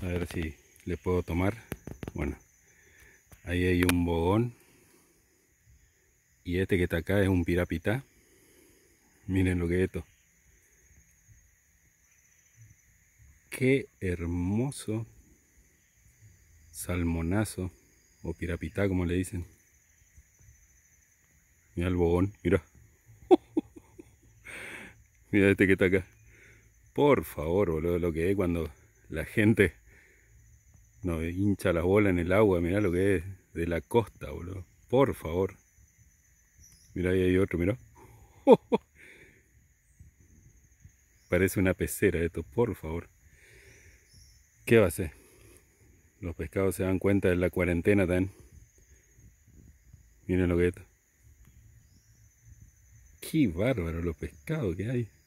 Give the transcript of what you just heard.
a ver si le puedo tomar bueno ahí hay un bogón y este que está acá es un pirapita miren lo que es esto qué hermoso salmonazo o pirapita como le dicen mira el bogón mira mira este que está acá por favor boludo lo que es cuando la gente no, hincha la bola en el agua, mirá lo que es. De la costa, boludo. Por favor. Mirá, ahí hay otro, mirá. Parece una pecera esto, por favor. ¿Qué va a ser? Los pescados se dan cuenta de la cuarentena tan. Miren lo que es esto. Qué bárbaro los pescados que hay.